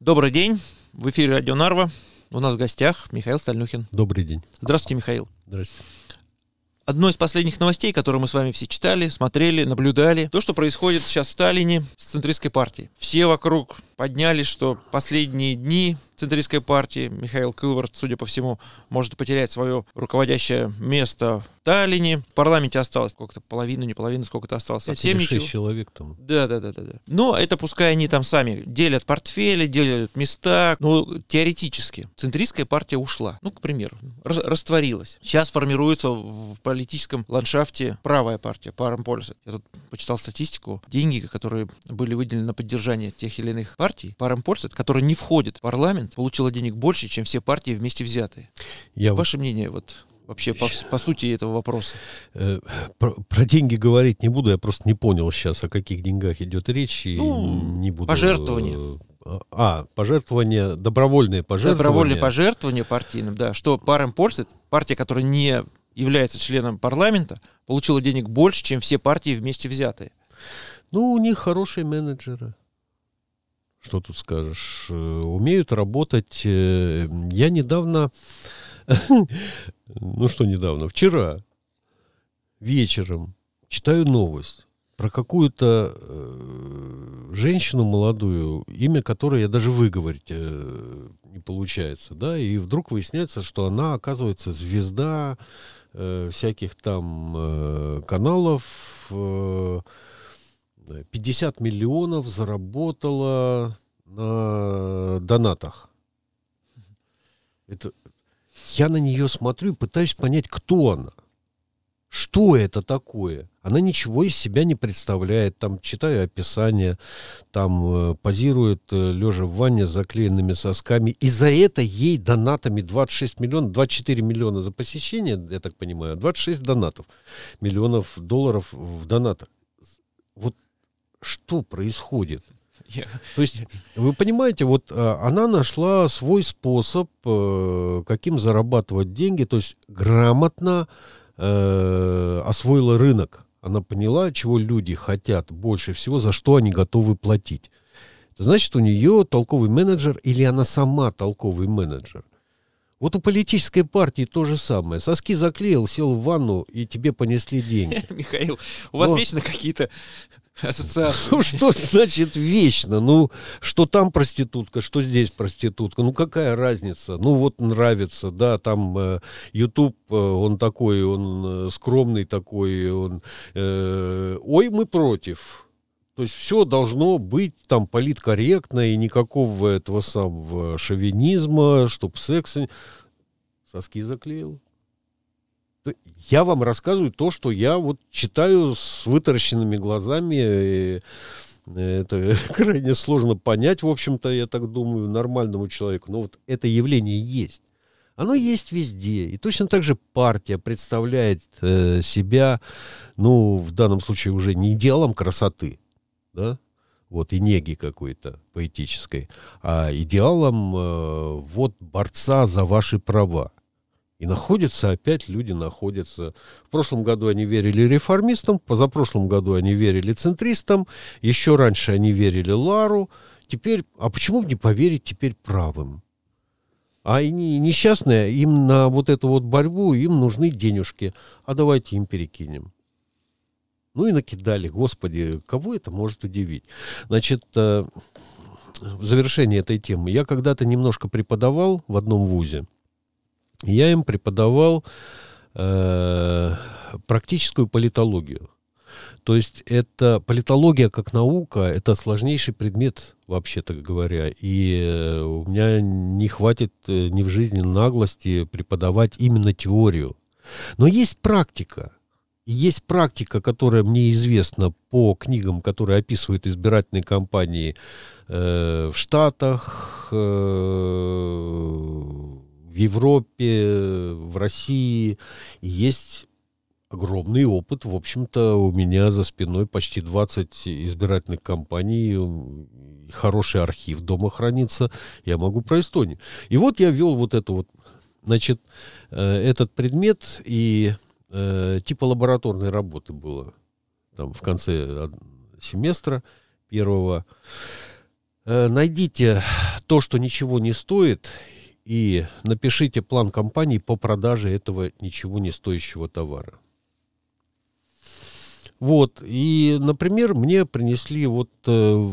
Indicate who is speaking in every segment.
Speaker 1: Добрый день. В эфире Радио Нарва. У нас в гостях Михаил Стальнюхин. Добрый день. Здравствуйте, Михаил. Здравствуйте. Одно из последних новостей, которые мы с вами все читали, смотрели, наблюдали, то, что происходит сейчас в Сталине с центристской партией. Все вокруг поднялись, что последние дни центристской партии. Михаил Кылвард, судя по всему, может потерять свое руководящее место в Таллине. В парламенте осталось сколько-то, половину, не половину, сколько-то осталось. Совсем ничего. человек там. Да, да, да, да, да. Но ну, а это пускай они там сами делят портфели, делят места. Ну, теоретически. Центристская партия ушла. Ну, к примеру, рас растворилась. Сейчас формируется в политическом ландшафте правая партия, парам пользы. Я тут почитал статистику. Деньги, которые были выделены на поддержание тех или иных партий, парам пользы, которые не входят в парламент, сказать. Получила денег больше, чем все партии вместе взятые. Я Ваше мнение вот вообще по, по сути этого вопроса?
Speaker 2: Э, про, про деньги говорить не буду, я просто не понял сейчас, о каких деньгах идет речь. И ну, не буду... Пожертвования. Э, а, а, пожертвования, добровольные пожертвования. Добровольные
Speaker 1: пожертвования партийным, да. Что парам пользует, партия, которая не является членом парламента, получила денег больше, чем все партии вместе
Speaker 2: взятые. Ну, у них хорошие менеджеры что тут скажешь, э, умеют работать. Э, я недавно, ну что недавно, вчера вечером читаю новость про какую-то э, женщину молодую, имя которой я даже выговорить не получается, да, и вдруг выясняется, что она, оказывается, звезда всяких там каналов, 50 миллионов заработала на донатах. Это, я на нее смотрю и пытаюсь понять, кто она. Что это такое? Она ничего из себя не представляет. Там читаю описание, там э, позирует э, лежа в ванне с заклеенными сосками. И за это ей донатами 26 миллионов, 24 миллиона за посещение, я так понимаю, 26 а донатов, миллионов долларов в донатах что происходит? То есть, вы понимаете, вот э, она нашла свой способ, э, каким зарабатывать деньги, то есть грамотно э, освоила рынок. Она поняла, чего люди хотят больше всего, за что они готовы платить. Значит, у нее толковый менеджер или она сама толковый менеджер. Вот у политической партии то же самое. Соски заклеил, сел в ванну, и тебе понесли деньги.
Speaker 1: Михаил, у вас вечно какие-то ассоциации. Ну, что
Speaker 2: значит вечно? Ну, что там проститутка, что здесь проститутка. Ну, какая разница? Ну, вот нравится, да, там э, YouTube, э, он такой, он э, скромный такой, он... ой, мы против. То есть все должно быть там политкорректно и никакого этого самого шовинизма, чтоб секс... Соски заклеил. Ну, я вам рассказываю то, что я вот читаю с вытаращенными глазами. Э, это крайне сложно понять, в общем-то, я так думаю, нормальному человеку. Но вот это явление есть. Оно есть везде. И точно так же партия представляет э, себя, ну, в данном случае уже не идеалом красоты, да, вот, и неги какой-то поэтической, а идеалом э, вот борца за ваши права. И находятся опять люди, находятся. В прошлом году они верили реформистам, позапрошлом году они верили центристам, еще раньше они верили Лару. Теперь, а почему не поверить теперь правым? А они несчастные, им на вот эту вот борьбу, им нужны денежки. А давайте им перекинем. Ну и накидали, господи, кого это может удивить? Значит, э, в завершении этой темы я когда-то немножко преподавал в одном вузе – я им преподавал э, практическую политологию. То есть это политология как наука, это сложнейший предмет, вообще-то говоря. И э, у меня не хватит э, ни в жизни наглости преподавать именно теорию. Но есть практика. есть практика, которая мне известна по книгам, которые описывают избирательные кампании э, в Штатах, э, Европе, в России. есть огромный опыт. В общем-то, у меня за спиной почти 20 избирательных кампаний, хороший архив дома хранится. Я могу про Эстонию. И вот я вел вот это вот, значит, э, этот предмет и э, типа лабораторной работы было там в конце семестра первого. Э, найдите то, что ничего не стоит, и напишите план компании по продаже этого ничего не стоящего товара. Вот, и, например, мне принесли, вот, э,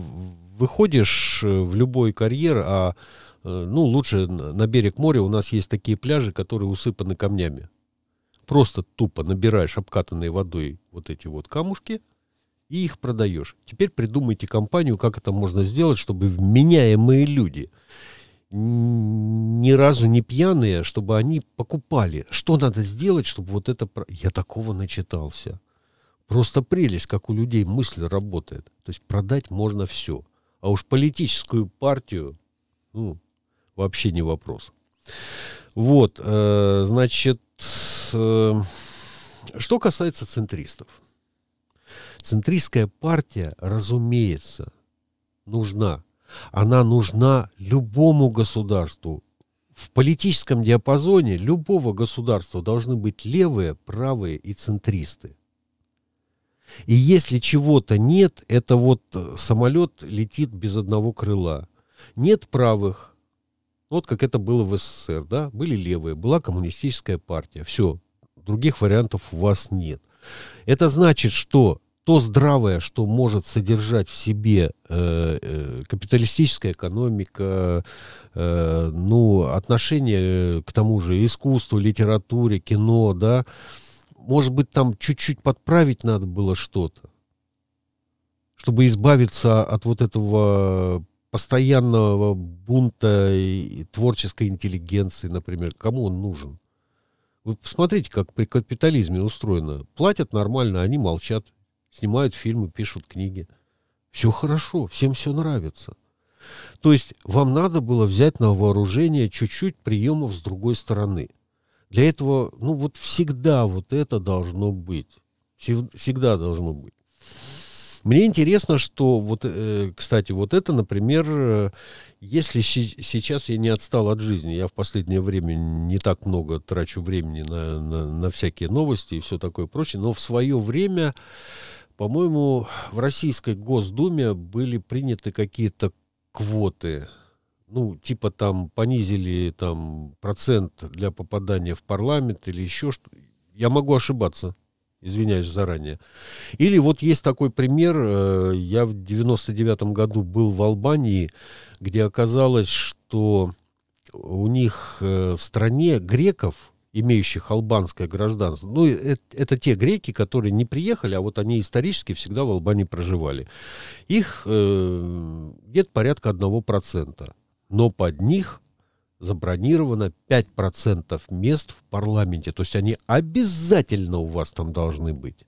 Speaker 2: выходишь э, в любой карьер, а, э, ну, лучше на берег моря у нас есть такие пляжи, которые усыпаны камнями. Просто тупо набираешь обкатанной водой вот эти вот камушки и их продаешь. Теперь придумайте компанию, как это можно сделать, чтобы вменяемые люди – ни разу не пьяные, чтобы они покупали. Что надо сделать, чтобы вот это... Я такого начитался. Просто прелесть, как у людей мысль работает. То есть продать можно все. А уж политическую партию, ну, вообще не вопрос. Вот, э, значит, э, что касается центристов. Центристская партия, разумеется, нужна она нужна любому государству. В политическом диапазоне любого государства должны быть левые, правые и центристы. И если чего-то нет, это вот э, самолет летит без одного крыла. Нет правых. Вот как это было в СССР, да? Были левые, была коммунистическая партия. Все, других вариантов у вас нет. Это значит, что то здравое, что может содержать в себе э, э, капиталистическая экономика, э, ну, отношение к тому же искусству, литературе, кино, да, может быть, там чуть-чуть подправить надо было что-то, чтобы избавиться от вот этого постоянного бунта и творческой интеллигенции, например, кому он нужен? Вы посмотрите, как при капитализме устроено. Платят нормально, они молчат снимают фильмы, пишут книги. Все хорошо, всем все нравится. То есть вам надо было взять на вооружение чуть-чуть приемов с другой стороны. Для этого, ну вот всегда вот это должно быть. Всегда должно быть. Мне интересно, что вот, э, кстати, вот это, например, э, если сейчас я не отстал от жизни, я в последнее время не так много трачу времени на, на, на всякие новости и все такое прочее, но в свое время по-моему, в Российской Госдуме были приняты какие-то квоты. Ну, типа там понизили там процент для попадания в парламент или еще что. Я могу ошибаться. Извиняюсь заранее. Или вот есть такой пример. Э, я в 99 году был в Албании, где оказалось, что у них э, в стране греков имеющих албанское гражданство. Ну, э, это, это те греки, которые не приехали, а вот они исторически всегда в Албании проживали. Их э, то порядка 1%. Но под них забронировано 5% мест в парламенте. То есть они обязательно у вас там должны быть.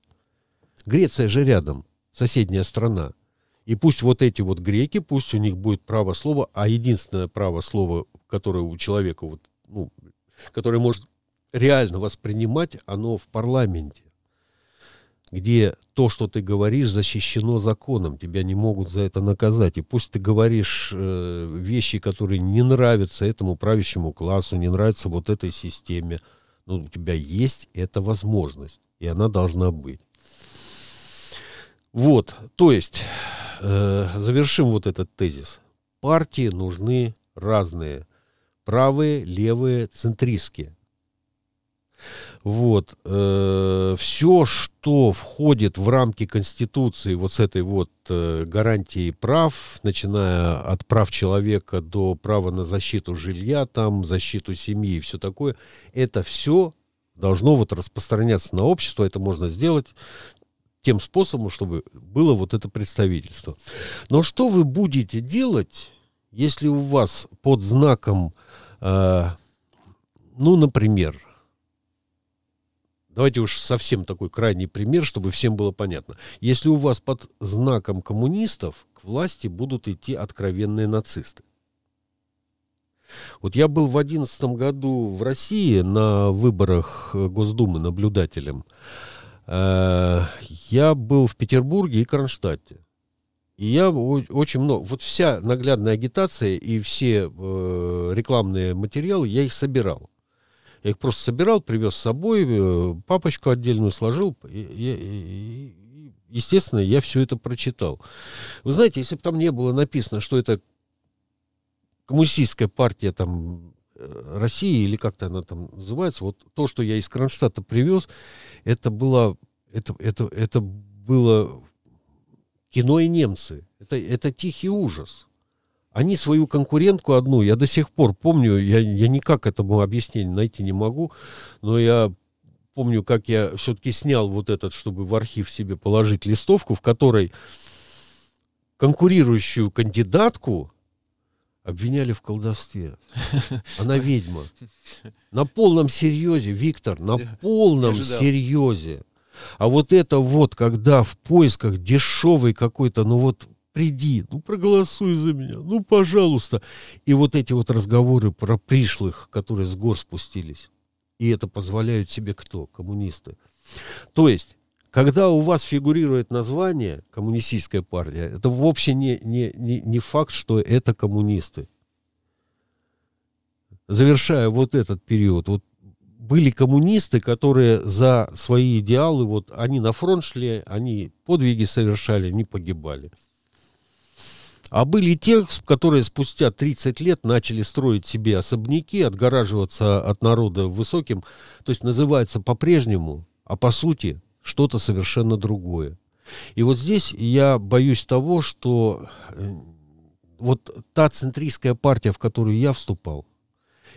Speaker 2: Греция же рядом, соседняя страна. И пусть вот эти вот греки, пусть у них будет право слова, а единственное право слова, которое у человека, вот, ну, которое может реально воспринимать, оно в парламенте, где то, что ты говоришь, защищено законом, тебя не могут за это наказать. И пусть ты говоришь э, вещи, которые не нравятся этому правящему классу, не нравятся вот этой системе, но у тебя есть эта возможность, и она должна быть. Вот, то есть, э, завершим вот этот тезис. Партии нужны разные. Правые, левые, центристские. Вот. Э, все, что входит в рамки Конституции вот с этой вот э, гарантией прав, начиная от прав человека до права на защиту жилья, там, защиту семьи и все такое, это все должно вот распространяться на общество. Это можно сделать тем способом, чтобы было вот это представительство. Но что вы будете делать, если у вас под знаком, э, ну, например, Давайте уж совсем такой крайний пример, чтобы всем было понятно. Если у вас под знаком коммунистов к власти будут идти откровенные нацисты. Вот я был в 2011 году в России на выборах э, Госдумы наблюдателем. Э, я был в Петербурге и Кронштадте. И я очень много... Вот вся наглядная агитация и все э, рекламные материалы я их собирал. Я их просто собирал, привез с собой, э, папочку отдельную сложил. И, и, и, естественно, я все это прочитал. Вы знаете, если бы там не было написано, что это коммунистическая партия там э, России, или как-то она там называется, вот то, что я из Кронштадта привез, это было, это, это, это было кино и немцы. Это, это тихий ужас. Они свою конкурентку одну, я до сих пор помню, я, я никак этому объяснение найти не могу, но я помню, как я все-таки снял вот этот, чтобы в архив себе положить листовку, в которой конкурирующую кандидатку обвиняли в колдовстве. Она ведьма. На полном серьезе, Виктор, на полном серьезе. А вот это вот, когда в поисках дешевой какой-то, ну вот приди, ну проголосуй за меня, ну пожалуйста. И вот эти вот разговоры про пришлых, которые с гор спустились, и это позволяют себе кто? Коммунисты. То есть, когда у вас фигурирует название коммунистическая партия, это вообще не, не, не, не факт, что это коммунисты. Завершая вот этот период, вот были коммунисты, которые за свои идеалы, вот они на фронт шли, они подвиги совершали, они погибали. А были те, которые спустя 30 лет начали строить себе особняки, отгораживаться от народа высоким, то есть называется по-прежнему, а по сути что-то совершенно другое. И вот здесь я боюсь того, что э, вот та центристская партия, в которую я вступал,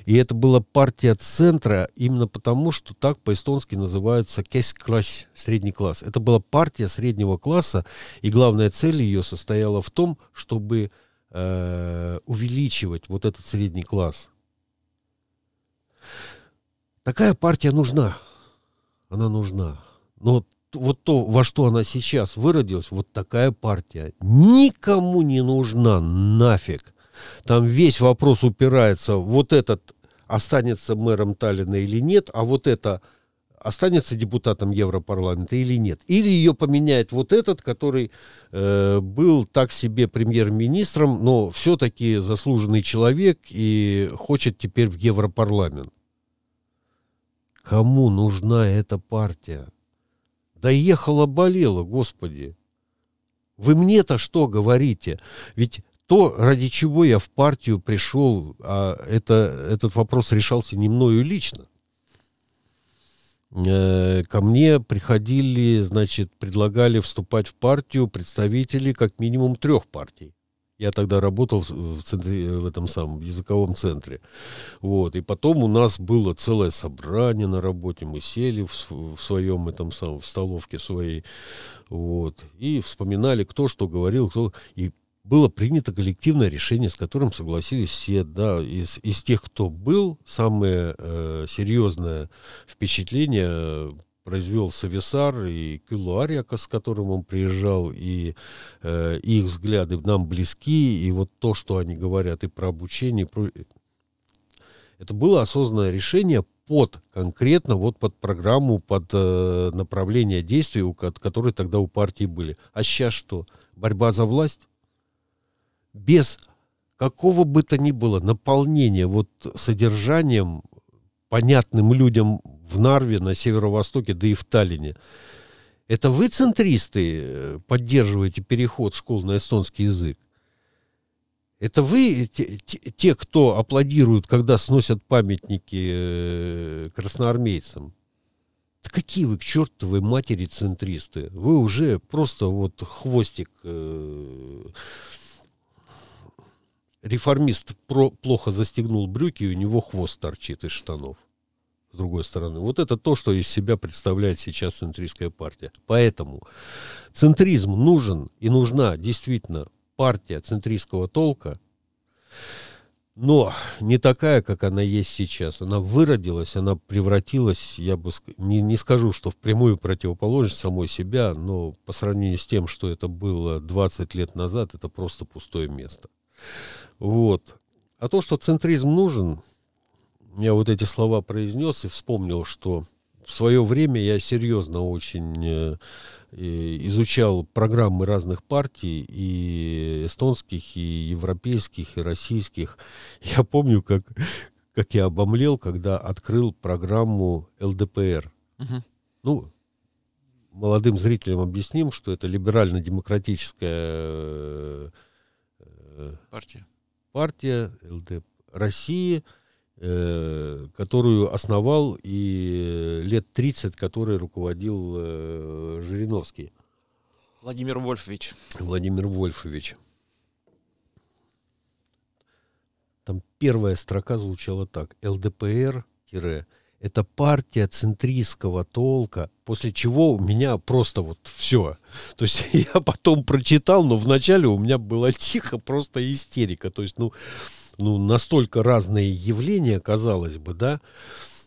Speaker 2: и это была партия центра именно потому, что так по-эстонски называется «кесь-класс» — средний класс. Это была партия среднего класса, и главная цель ее состояла в том, чтобы э, увеличивать вот этот средний класс. Такая партия нужна. Она нужна. Но вот то, во что она сейчас выродилась, вот такая партия никому не нужна нафиг. Там весь вопрос упирается, вот этот останется мэром Таллина или нет, а вот это останется депутатом Европарламента или нет. Или ее поменяет вот этот, который э, был так себе премьер-министром, но все-таки заслуженный человек и хочет теперь в Европарламент. Кому нужна эта партия? Доехала болела, господи. Вы мне-то что говорите? Ведь то, ради чего я в партию пришел, а это, этот вопрос решался не мною лично. Э, ко мне приходили, значит, предлагали вступать в партию представители как минимум трех партий. Я тогда работал в, центре, в этом самом языковом центре. Вот. И потом у нас было целое собрание на работе. Мы сели в, в своем этом самом, в столовке своей. Вот. И вспоминали, кто что говорил, кто... И было принято коллективное решение, с которым согласились все, да, из, из тех, кто был, самое э, серьезное впечатление э, произвел Сависар и Кюлуарьяка, с которым он приезжал, и э, их взгляды нам близки, и вот то, что они говорят и про обучение, про... Э, это было осознанное решение под конкретно вот под программу, под э, направление действий, у, которые тогда у партии были. А сейчас что? Борьба за власть? без какого бы то ни было наполнения вот содержанием, понятным людям в Нарве, на Северо-Востоке, да и в Таллине. Это вы, центристы, поддерживаете переход школ на эстонский язык? Это вы, те, те, кто аплодируют, когда сносят памятники э, красноармейцам? Да какие вы к чертовой матери центристы? Вы уже просто вот хвостик э, реформист про плохо застегнул брюки, и у него хвост торчит из штанов. С другой стороны, вот это то, что из себя представляет сейчас центристская партия. Поэтому центризм нужен и нужна действительно партия центристского толка, но не такая, как она есть сейчас. Она выродилась, она превратилась, я бы не, не скажу, что в прямую противоположность самой себя, но по сравнению с тем, что это было 20 лет назад, это просто пустое место. Вот. А то, что центризм нужен, я вот эти слова произнес и вспомнил, что в свое время я серьезно очень э, изучал программы разных партий, и эстонских, и европейских, и российских. Я помню, как, как я обомлел, когда открыл программу ЛДПР. Угу. Ну, молодым зрителям объясним, что это либерально-демократическая э, партия партия ЛДП России, э, которую основал и э, лет 30, который руководил э, Жириновский.
Speaker 1: Владимир Вольфович.
Speaker 2: Владимир Вольфович. Там первая строка звучала так. ЛДПР-ЛДПР это партия центристского толка, после чего у меня просто вот все. То есть я потом прочитал, но вначале у меня была тихо, просто истерика. То есть, ну, ну настолько разные явления, казалось бы, да,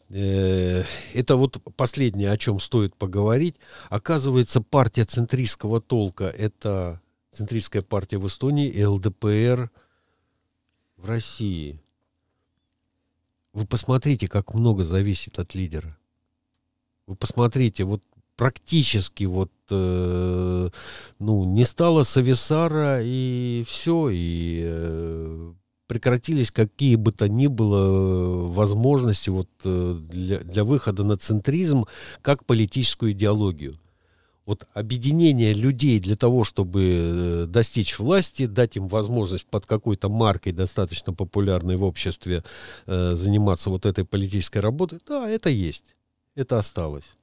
Speaker 2: э, это вот последнее, о чем стоит поговорить. Оказывается, партия центристского толка – это центристская партия в Эстонии, ЛДПР в России – вы посмотрите, как много зависит от лидера. Вы посмотрите, вот практически вот э, ну не стало Сависара и все и э, прекратились какие бы то ни было возможности вот э, для, для выхода на центризм как политическую идеологию вот объединение людей для того, чтобы э, достичь власти, дать им возможность под какой-то маркой, достаточно популярной в обществе, э, заниматься вот этой политической работой, да, это есть. Это осталось.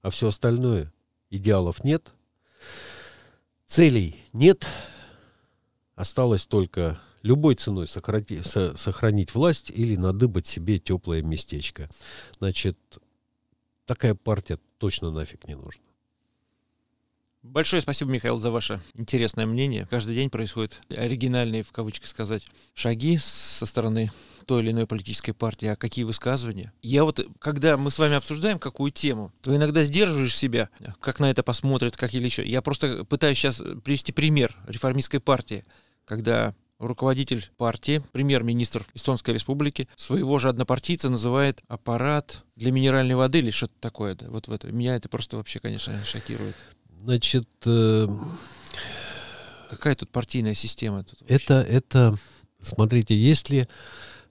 Speaker 2: А все остальное, идеалов нет, целей нет, осталось только любой ценой сократи, сохранить власть или надыбать себе теплое местечко. Значит, такая партия точно нафиг не нужна.
Speaker 1: Большое спасибо, Михаил, за ваше интересное мнение. Каждый день происходят оригинальные, в кавычках сказать, шаги со стороны той или иной политической партии, а какие высказывания. Я вот, когда мы с вами обсуждаем какую тему, то иногда сдерживаешь себя, как на это посмотрят, как или еще. Я просто пытаюсь сейчас привести пример реформистской партии, когда руководитель партии, премьер-министр Эстонской республики, своего же однопартийца называет аппарат для минеральной воды или что-то такое. Да? Вот в это. Меня это просто вообще, конечно, шокирует.
Speaker 2: Значит... Э,
Speaker 1: Какая тут партийная система? Тут
Speaker 2: это, это, смотрите, если,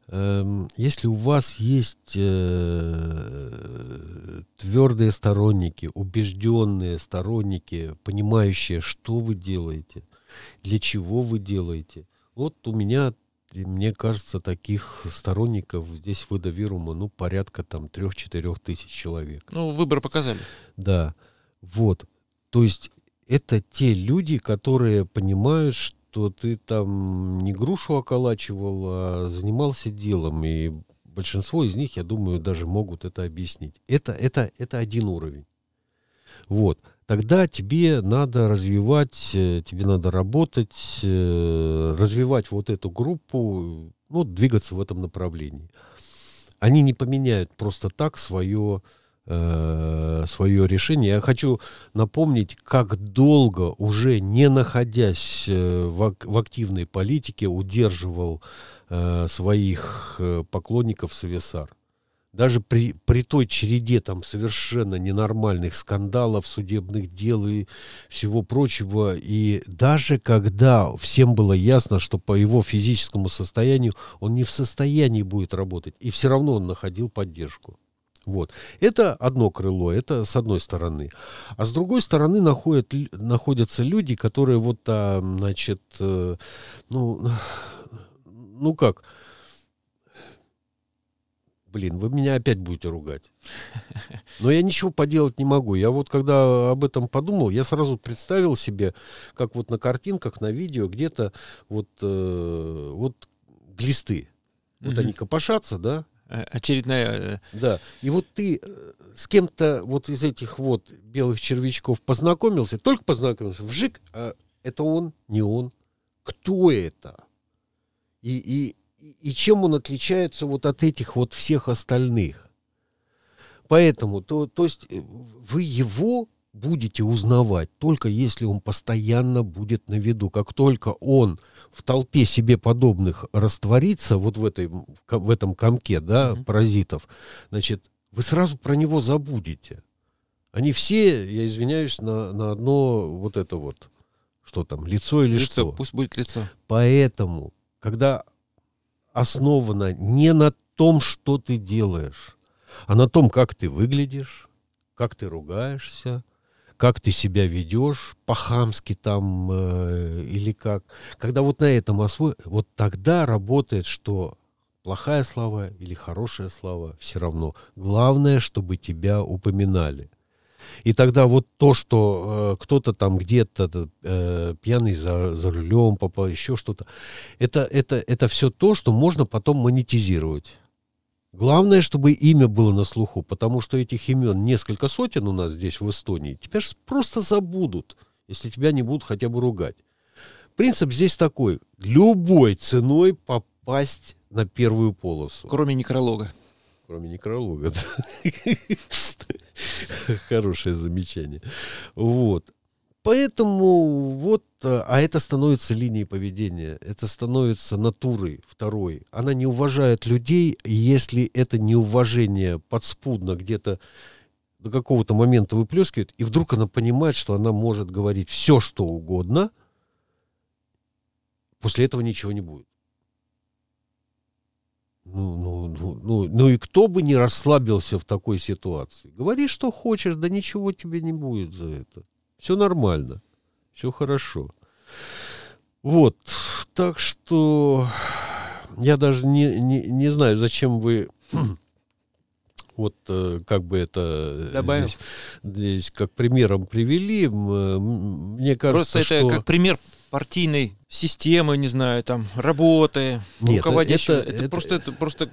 Speaker 2: э, если у вас есть э, твердые сторонники, убежденные сторонники, понимающие, что вы делаете, для чего вы делаете. Вот у меня, мне кажется, таких сторонников здесь в Эдовирума, ну, порядка там трех-четырех тысяч человек. Ну, выборы показали. Да. Вот. То есть это те люди, которые понимают, что ты там не грушу околачивал, а занимался делом. И большинство из них, я думаю, даже могут это объяснить. Это, это, это один уровень. Вот. Тогда тебе надо развивать, э, тебе надо работать, э, развивать вот эту группу, ну, двигаться в этом направлении. Они не поменяют просто так свое Э, свое решение. Я хочу напомнить, как долго, уже не находясь э, в, в активной политике, удерживал э, своих э, поклонников Сависар. Даже при, при той череде там совершенно ненормальных скандалов, судебных дел и всего прочего, и даже когда всем было ясно, что по его физическому состоянию он не в состоянии будет работать, и все равно он находил поддержку. Вот. Это одно крыло, это с одной стороны. А с другой стороны находят, находятся люди, которые вот, а, значит, э, ну, ну как, блин, вы меня опять будете ругать. Но я ничего поделать не могу. Я вот когда об этом подумал, я сразу представил себе, как вот на картинках, на видео где-то вот, э, вот глисты. Вот mm-hmm. они копошатся, да, Э, очередная... Э, да. И вот ты э, с кем-то вот из этих вот белых червячков познакомился, только познакомился, вжик, а это он, не он. Кто это? И, и, и чем он отличается вот от этих вот всех остальных? Поэтому, то, то есть вы его будете узнавать только если он постоянно будет на виду. Как только он в толпе себе подобных растворится, вот в, этой, в этом комке да, mm-hmm. паразитов, значит, вы сразу про него забудете. Они все, я извиняюсь, на, на одно вот это вот, что там, лицо или лицо, что. Пусть будет лицо. Поэтому, когда основано не на том, что ты делаешь, а на том, как ты выглядишь, как ты ругаешься, как ты себя ведешь, по-хамски там э, или как. Когда вот на этом осво, вот тогда работает, что плохая слава или хорошая слава, все равно. Главное, чтобы тебя упоминали. И тогда вот то, что э, кто-то там где-то э, пьяный за, за рулем попал, еще что-то, это, это, это все то, что можно потом монетизировать. Главное, чтобы имя было на слуху, потому что этих имен несколько сотен у нас здесь в Эстонии. Тебя же просто забудут, если тебя не будут хотя бы ругать. Принцип здесь такой. Любой ценой попасть на первую полосу. Кроме некролога. Кроме некролога. Хорошее замечание. Вот. Поэтому вот, э, а это становится линией поведения, это становится натурой второй. Она не уважает людей, если это неуважение подспудно где-то до какого-то момента выплескивает, и вдруг она понимает, что она может говорить все, что угодно, после этого ничего не будет. Ну, ну, ну, ну, ну и кто бы не расслабился в такой ситуации? Говори, что хочешь, да ничего тебе не будет за это. Все нормально, все хорошо. Вот, так что я даже не, не, не знаю, зачем вы вот э, как бы это Здесь, здесь как примером привели, мне кажется, Просто это что... как пример
Speaker 1: партийной системы, не знаю, там работы, Нет, руководящего. Это, это, это, это просто
Speaker 2: это просто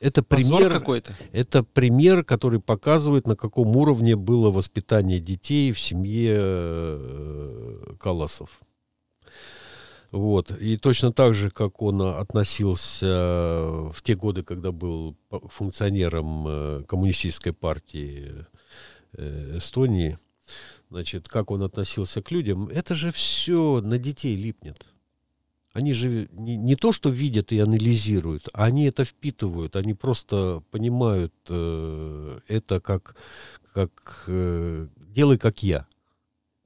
Speaker 2: это пример какой-то. Это пример, который показывает, на каком уровне было воспитание детей в семье э, Каласов. Вот. И точно так же, как он относился э, в те годы, когда был функционером э, коммунистической партии Эстонии, значит, как он относился к людям, это же все на детей липнет они же не, не то, что видят и анализируют, они это впитывают, они просто понимают э, это как, как э, делай как я.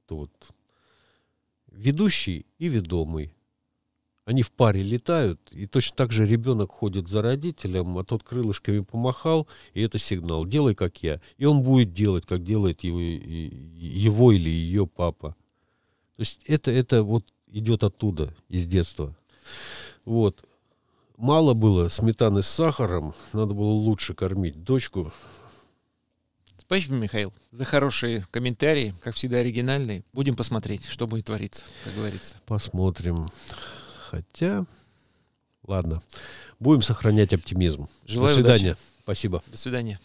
Speaker 2: То вот. Ведущий и ведомый. Они в паре летают, и точно так же ребенок ходит за родителем, а тот крылышками помахал, и это сигнал «делай, как я». И он будет делать, как делает его, его или ее папа. То есть это, это вот идет оттуда, из детства. Вот. Мало было сметаны с сахаром, надо было лучше кормить дочку.
Speaker 1: Спасибо, Михаил, за хорошие комментарии, как всегда оригинальные. Будем посмотреть, что будет твориться, как говорится.
Speaker 2: Посмотрим. Хотя, ладно, будем сохранять оптимизм. Желаю До свидания. Удачи.
Speaker 1: Спасибо. До свидания.